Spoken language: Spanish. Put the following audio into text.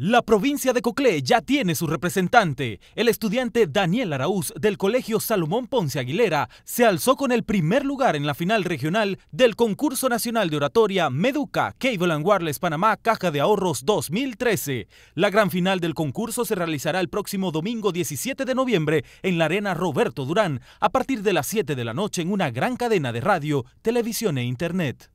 La provincia de Coclé ya tiene su representante. El estudiante Daniel Araúz del Colegio Salomón Ponce Aguilera se alzó con el primer lugar en la final regional del concurso nacional de oratoria Meduca Cable and Panamá Caja de Ahorros 2013. La gran final del concurso se realizará el próximo domingo 17 de noviembre en la Arena Roberto Durán a partir de las 7 de la noche en una gran cadena de radio, televisión e internet.